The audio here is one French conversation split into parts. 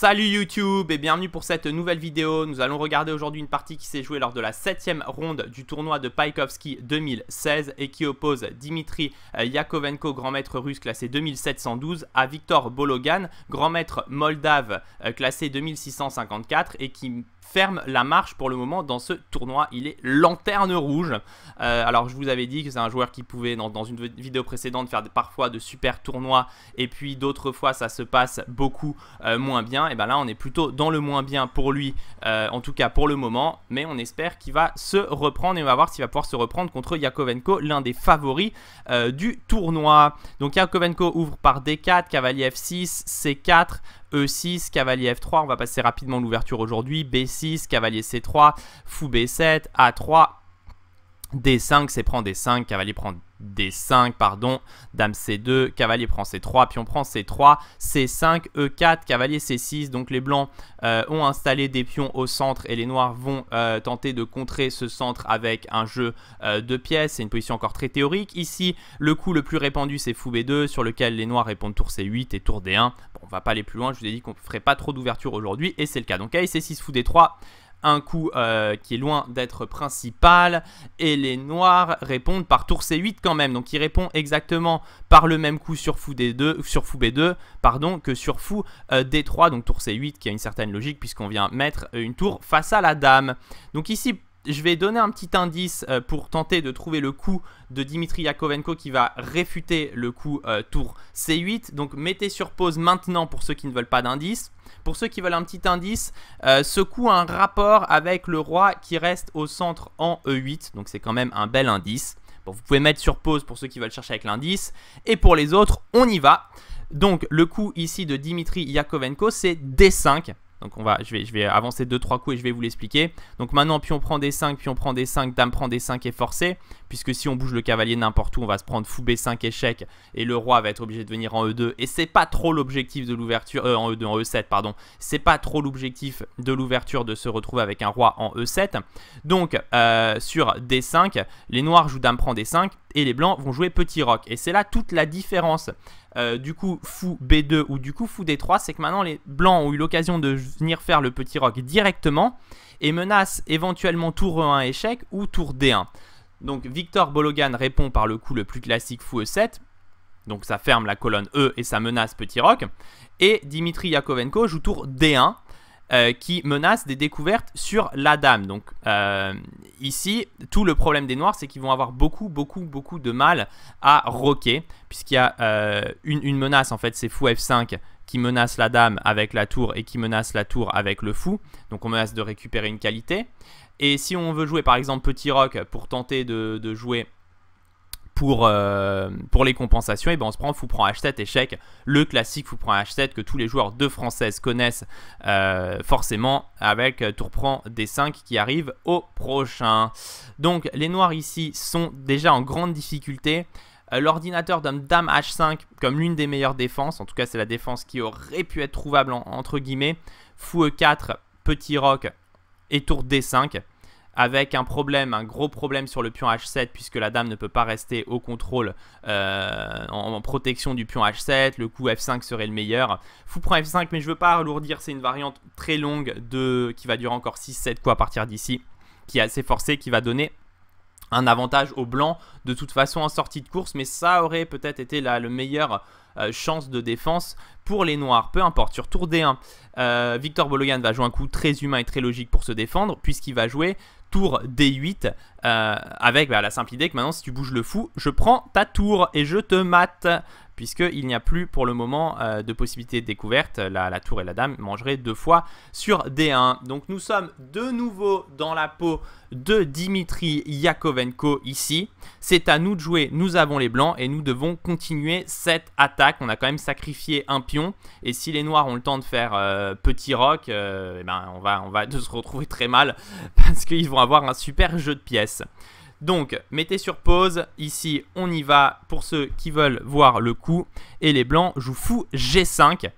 Salut YouTube et bienvenue pour cette nouvelle vidéo. Nous allons regarder aujourd'hui une partie qui s'est jouée lors de la 7ème ronde du tournoi de Paikovski 2016 et qui oppose Dimitri euh, Yakovenko, grand maître russe classé 2712, à Victor Bologan, grand maître moldave euh, classé 2654 et qui ferme la marche pour le moment dans ce tournoi. Il est lanterne rouge. Euh, alors je vous avais dit que c'est un joueur qui pouvait dans, une vidéo précédente faire parfois de super tournois et puis d'autres fois ça se passe beaucoup euh, moins bien. Et bien là on est plutôt dans le moins bien pour lui, euh, en tout cas pour le moment. Mais on espère qu'il va se reprendre et on va voir s'il va pouvoir se reprendre contre Yakovenko, l'un des favoris du tournoi. Donc Yakovenko ouvre par D4, cavalier F6, C4. E6, cavalier F3, on va passer rapidement l'ouverture aujourd'hui, B6, cavalier C3, fou B7, A3, D5, c'est prend D5, cavalier prend D5, pardon, dame C2, cavalier prend C3, pion prend C3, C5, E4, cavalier C6. Donc les blancs euh, ont installé des pions au centre et les noirs vont euh, tenter de contrer ce centre avec un jeu euh, de pièces. C'est une position encore très théorique. Ici, le coup le plus répandu, c'est fou B2, sur lequel les noirs répondent tour C8 et tour D1. Bon, on va pas aller plus loin, je vous ai dit qu'on ne ferait pas trop d'ouverture aujourd'hui, et c'est le cas. Donc A6, fou D3 un coup euh, qui est loin d'être principal. Et les noirs répondent par tour C8 quand même. Donc il répond exactement par le même coup sur fou, D2, sur fou B2 pardon, que sur fou euh, D3. Donc tour C8 qui a une certaine logique puisqu'on vient mettre une tour face à la dame. Donc ici je vais donner un petit indice euh, pour tenter de trouver le coup de Dimitri Yakovenko qui va réfuter le coup euh, tour C8. Donc mettez sur pause maintenant pour ceux qui ne veulent pas d'indice. Pour ceux qui veulent un petit indice, ce euh, coup a un rapport avec le roi qui reste au centre en E8. Donc c'est quand même un bel indice. Bon, vous pouvez mettre sur pause pour ceux qui veulent chercher avec l'indice. Et pour les autres, on y va. Donc le coup ici de Dimitri Yakovenko, c'est D5. Donc on va, je, vais, je vais avancer 2-3 coups et je vais vous l'expliquer. Donc maintenant, puis on prend d 5, puis on prend d 5, dame prend d 5 et forcé. Puisque si on bouge le cavalier n'importe où, on va se prendre fou B5 échec et le roi va être obligé de venir en E2. Et c'est pas trop l'objectif de l'ouverture, euh, en E2, en E7, pardon. C'est pas trop l'objectif de l'ouverture de se retrouver avec un roi en E7. Donc euh, sur D5, les noirs jouent dame prend D5 et les blancs vont jouer petit roc. Et c'est là toute la différence. Euh, du coup, fou B2 ou du coup fou D3, c'est que maintenant les blancs ont eu l'occasion de venir faire le petit rock directement et menace éventuellement tour E1 échec ou tour D1. Donc Victor Bologan répond par le coup le plus classique fou E7. Donc ça ferme la colonne E et ça menace petit rock Et Dimitri Yakovenko joue tour D1 euh, qui menace des découvertes sur la dame. Donc euh, ici, tout le problème des noirs, c'est qu'ils vont avoir beaucoup, beaucoup, beaucoup de mal à roquer puisqu'il y a euh, une, une menace en fait, c'est fou F5 qui menace la dame avec la tour et qui menace la tour avec le fou. Donc on menace de récupérer une qualité. Et si on veut jouer par exemple petit Rock pour tenter de, jouer pour, euh, pour les compensations, et eh ben on se prend fou prend H7 échec, le classique fou prend H7 que tous les joueurs de française connaissent euh, forcément avec tour prend D5 qui arrive au prochain. Donc les noirs ici sont déjà en grande difficulté. Euh, l'ordinateur donne Dame H5 comme l'une des meilleures défenses. En tout cas, c'est la défense qui aurait pu être trouvable entre guillemets. Fou E4, petit roc et tour D5. Avec un problème, un gros problème sur le pion H7, puisque la dame ne peut pas rester au contrôle euh, en, protection du pion H7. Le coup F5 serait le meilleur. Fou prend F5, mais je ne veux pas alourdir. C'est une variante très longue de, qui va durer encore 6-7 coups à partir d'ici, qui est assez forcée, qui va donner un avantage aux Blancs de toute façon en sortie de course, mais ça aurait peut-être été la meilleure euh, chance de défense pour les Noirs. Peu importe, sur tour D1, euh, Victor Bologan va jouer un coup très humain et très logique pour se défendre, puisqu'il va jouer tour D8 euh, avec bah, la simple idée que maintenant, si tu bouges le fou, je prends ta tour et je te mate. Puisqu'il n'y a plus pour le moment euh, de possibilité de découverte. La, tour et la dame mangeraient deux fois sur D1. Donc nous sommes de nouveau dans la peau de Dimitri Yakovenko ici. C'est à nous de jouer. Nous avons les blancs et nous devons continuer cette attaque. On a quand même sacrifié un pion. Et si les noirs ont le temps de faire euh, petit rock, eh ben on, va, on va se retrouver très mal parce qu'ils vont avoir un super jeu de pièces. Donc, mettez sur pause. Ici, on y va pour ceux qui veulent voir le coup. Et les blancs jouent fou G5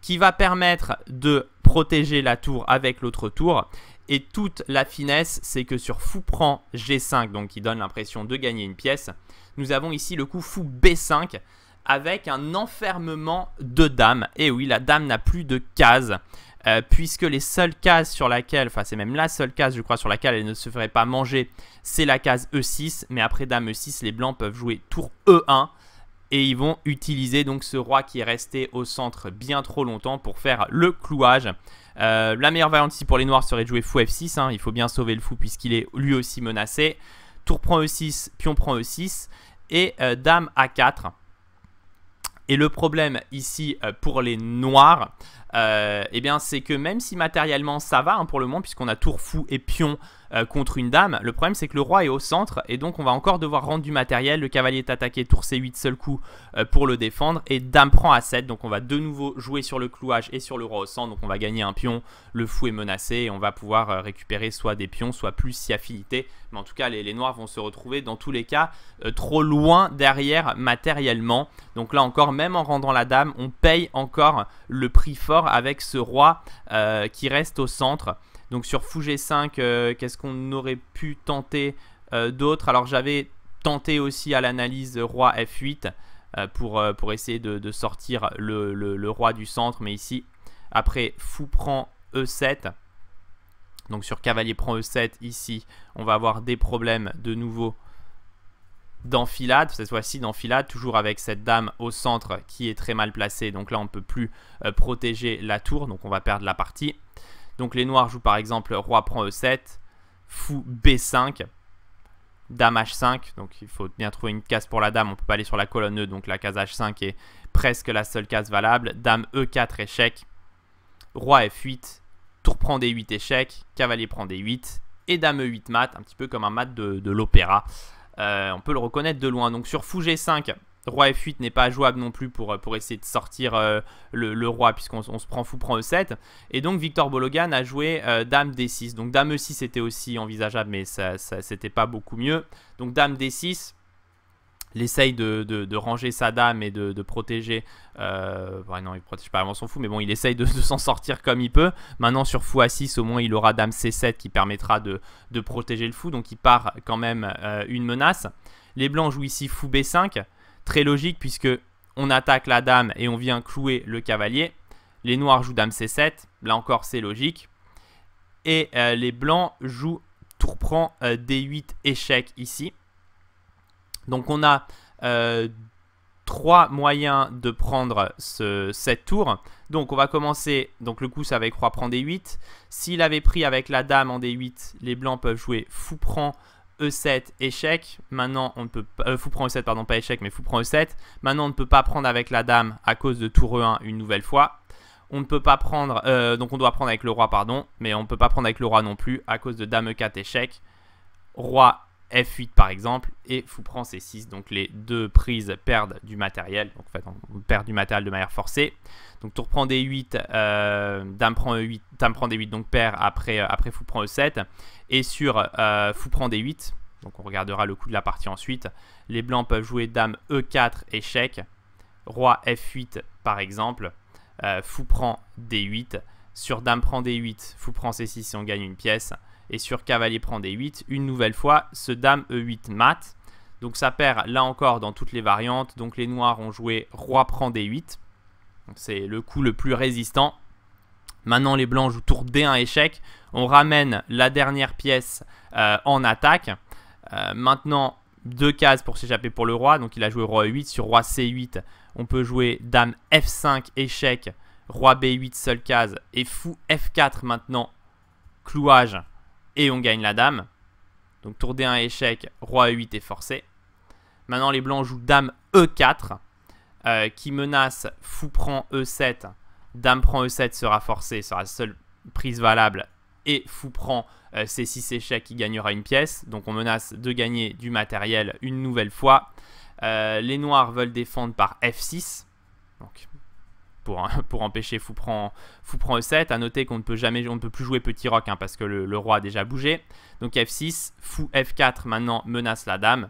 qui va permettre de protéger la tour avec l'autre tour. Et toute la finesse, c'est que sur fou prend G5, donc qui donne l'impression de gagner une pièce, nous avons ici le coup fou B5 avec un enfermement de dame. Et oui, la dame n'a plus de case. Euh, puisque les seules cases sur laquelle, enfin c'est même la seule case je crois sur laquelle elle ne se ferait pas manger, c'est la case E6, mais après dame E6, les blancs peuvent jouer tour E1, et ils vont utiliser donc ce roi qui est resté au centre bien trop longtemps pour faire le clouage. Euh, la meilleure variante ici pour les noirs serait de jouer fou F6, hein. il faut bien sauver le fou puisqu'il est lui aussi menacé. Tour prend E6, pion prend E6, et euh, dame A4. Et le problème ici pour les noirs, et euh, eh bien c'est que même si matériellement ça va hein, pour le moment, puisqu'on a tour fou et pion euh, contre une dame, le problème c'est que le roi est au centre, et donc on va encore devoir rendre du matériel, le cavalier est attaqué, tour C8 seul coup euh, pour le défendre, et dame prend A7, donc on va de nouveau jouer sur le clouage et sur le roi au centre, donc on va gagner un pion, le fou est menacé, et on va pouvoir récupérer soit des pions, soit plus si affinités, mais en tout cas les, noirs vont se retrouver dans tous les cas trop loin derrière matériellement, donc là encore même en rendant la dame, on paye encore le prix fort avec ce roi euh, qui reste au centre. Donc sur fou G5, euh, qu'est-ce qu'on aurait pu tenter euh, d'autre Alors j'avais tenté aussi à l'analyse roi F8 pour, essayer de, sortir le, le, roi du centre. Mais ici, après fou prend E7. Donc sur cavalier prend E7 ici, on va avoir des problèmes de nouveau d'enfilade, cette fois-ci d'enfilade, toujours avec cette dame au centre qui est très mal placée. Donc là, on ne peut plus euh, protéger la tour, donc on va perdre la partie. Donc les noirs jouent par exemple roi prend e7, fou b5, dame h5. Donc il faut bien trouver une case pour la dame, on ne peut pas aller sur la colonne e, donc la case h5 est presque la seule case valable. Dame e4, échec, roi f8, tour prend d8, échec, cavalier prend d8, et dame e8 mat, un petit peu comme un mat de l'opéra. Euh, on peut le reconnaître de loin. Donc sur fou g5, roi f8 n'est pas jouable non plus pour, euh, pour essayer de sortir euh, le, roi, puisqu'on se prend fou, prend e7. Et donc Victor Bologan a joué dame d6. Donc dame e6 était aussi envisageable, mais ça, ça c'était pas beaucoup mieux. Donc dame d6, il essaye de, ranger sa dame et de, protéger. Euh, non, il protège pas vraiment son fou, mais bon, il essaye de, s'en sortir comme il peut. Maintenant, sur fou a 6, au moins, il aura dame C7 qui permettra de, protéger le fou. Donc, il part quand même euh, une menace. Les blancs jouent ici fou B5. Très logique, puisque on attaque la dame et on vient clouer le cavalier. Les noirs jouent dame C7. Là encore, c'est logique. Et euh, les blancs jouent tour prend D8 échec ici. Donc on a euh, trois moyens de prendre ce, cette tour. Donc on va commencer, donc le coup c'est avec roi prend d8. S'il avait pris avec la dame en d8, les blancs peuvent jouer fou prend e7 échec. Maintenant on ne peut pas, euh, fou prend e7 pardon pas échec mais fou prend e7. Maintenant on ne peut pas prendre avec la dame à cause de tour e1 une nouvelle fois. On ne peut pas prendre, euh, donc on doit prendre avec le roi pardon, mais on ne peut pas prendre avec le roi non plus à cause de dame e4 échec. Roi F8 par exemple et fou prend C6. Donc les deux prises perdent du matériel. Donc en fait, on perd du matériel de manière forcée. Donc tour prend D8, euh, dame prend E8, dame prend D8 donc perd après, euh, après fou prend E7 et sur euh, fou prend D8. Donc on regardera le coup de la partie ensuite. Les blancs peuvent jouer dame E4 échec, roi F8 par exemple, fou prend D8. Sur dame prend D8, fou prend C6 si on gagne une pièce et sur cavalier prend d8, une nouvelle fois ce dame e8 mat. Donc ça perd là encore dans toutes les variantes. Donc les noirs ont joué roi prend d8. C'est le coup le plus résistant. Maintenant les blancs jouent tour d1 échec. On ramène la dernière pièce euh, en attaque. Euh, maintenant deux cases pour s'échapper pour le roi. Donc il a joué roi e8 sur roi c8. On peut jouer dame f5 échec. Roi b8 seule case et fou f4 maintenant clouage et on gagne la dame. Donc tour D1 échec, roi E8 est forcé. Maintenant les blancs jouent dame E4 euh, qui menace fou prend E7, dame prend E7 sera forcé, sera la seule prise valable et fou prend euh, ses C6 échec qui gagnera une pièce. Donc on menace de gagner du matériel une nouvelle fois. Euh, les noirs veulent défendre par F6. Donc Hein, pour, empêcher fou prend E7. A noter qu'on ne peut jamais, peut plus jouer petit roc hein, parce que le, roi a déjà bougé. Donc F6, fou F4 maintenant menace la dame.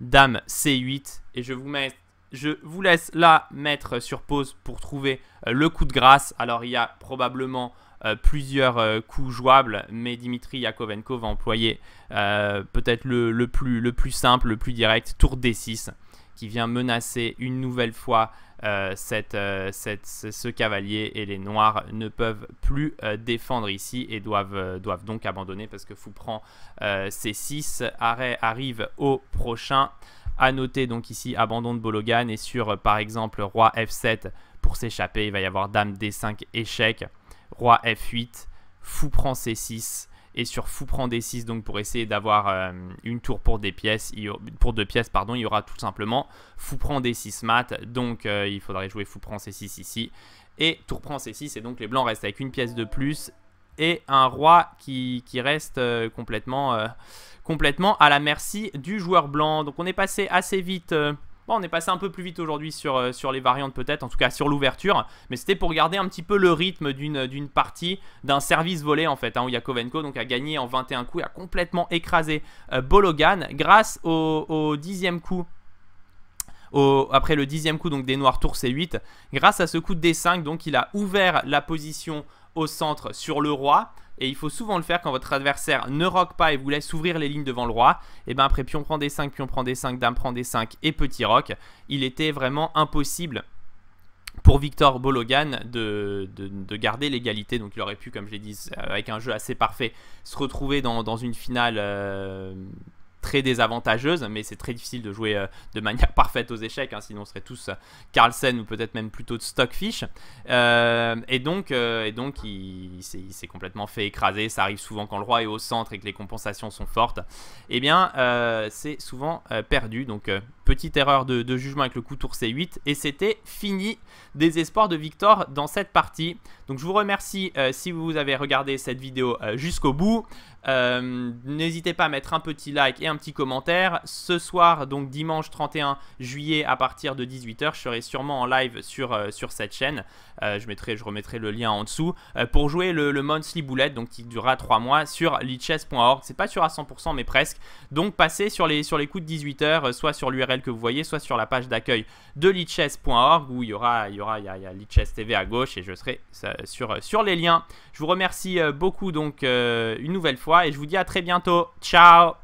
Dame C8 et je vous mets, je vous laisse là mettre sur pause pour trouver euh, le coup de grâce. Alors il y a probablement euh, plusieurs euh, coups jouables, mais Dimitri Yakovenko va employer peut-être le, plus, le plus simple, le plus direct, tour D6, qui vient menacer une nouvelle fois euh, euh, ce cavalier et les noirs ne peuvent plus euh, défendre ici et doivent, donc abandonner parce que fou prend c 6 arrêt arrive au prochain. À noter donc ici abandon de Bologan et sur par exemple roi f7 pour s'échapper, il va y avoir dame d5 échec, roi f8, fou prend c6 et sur fou prend des 6 donc pour essayer d'avoir euh, une tour pour des pièces pour deux pièces pardon il y aura tout simplement fou prend des 6 mat donc euh, il faudrait jouer fou prend c6 ici et tour prend c6 et donc les blancs restent avec une pièce de plus et un roi qui, reste euh, complètement complètement à la merci du joueur blanc donc on est passé assez vite on est passé un peu plus vite aujourd'hui euh, sur, les variantes peut-être, en tout cas sur l'ouverture, mais c'était pour garder un petit peu le rythme d'une euh, partie, d'un service volé en fait, hein, où Yakovenko donc, a gagné en 21 coups et a complètement écrasé euh, Bologan grâce au, dixième coup après le dixième coup donc des noirs tours C8. Grâce à ce coup de D5, donc il a ouvert la position au centre sur le roi et il faut souvent le faire quand votre adversaire ne roque pas et vous laisse ouvrir les lignes devant le roi. Et bien après pion prend des 5, pion prend des 5, dame prend des 5 et petit rock. il était vraiment impossible pour Victor Bologan de, de, garder l'égalité. Donc il aurait pu, comme je l'ai dit, euh, avec un jeu assez parfait, se retrouver dans, une finale... Euh, très désavantageuse, mais c'est très difficile de jouer euh, de manière parfaite aux échecs, hein, sinon on serait tous euh, Carlsen ou peut-être même plutôt de Stockfish. Euh, et donc, et donc il, s'est complètement fait écraser, ça arrive souvent quand le roi est au centre et que les compensations sont fortes, et eh bien c'est souvent perdu, donc petite erreur de, jugement avec le coup tour C8 et c'était fini des espoirs de Victor dans cette partie. Donc je vous remercie euh, si vous avez regardé cette vidéo euh, jusqu'au bout. Euh, n'hésitez pas à mettre un petit like et un petit commentaire. Ce soir, donc dimanche 31 juillet à partir de 18h, je serai sûrement en live sur, sur cette chaîne. je, mettrai, je remettrai le lien en dessous pour jouer le, le monthly bullet, donc qui durera 3 mois sur lichess.org. C'est pas sûr à 100%, mais presque. Donc passez sur les, sur les coups de 18h, soit sur l'URL que vous voyez, soit sur la page d'accueil de lichess.org où il y aura, il y aura, il TV à gauche et je serai euh, sur, euh, sur les liens. Je vous remercie euh, beaucoup donc une nouvelle fois et je vous dis à très bientôt. Ciao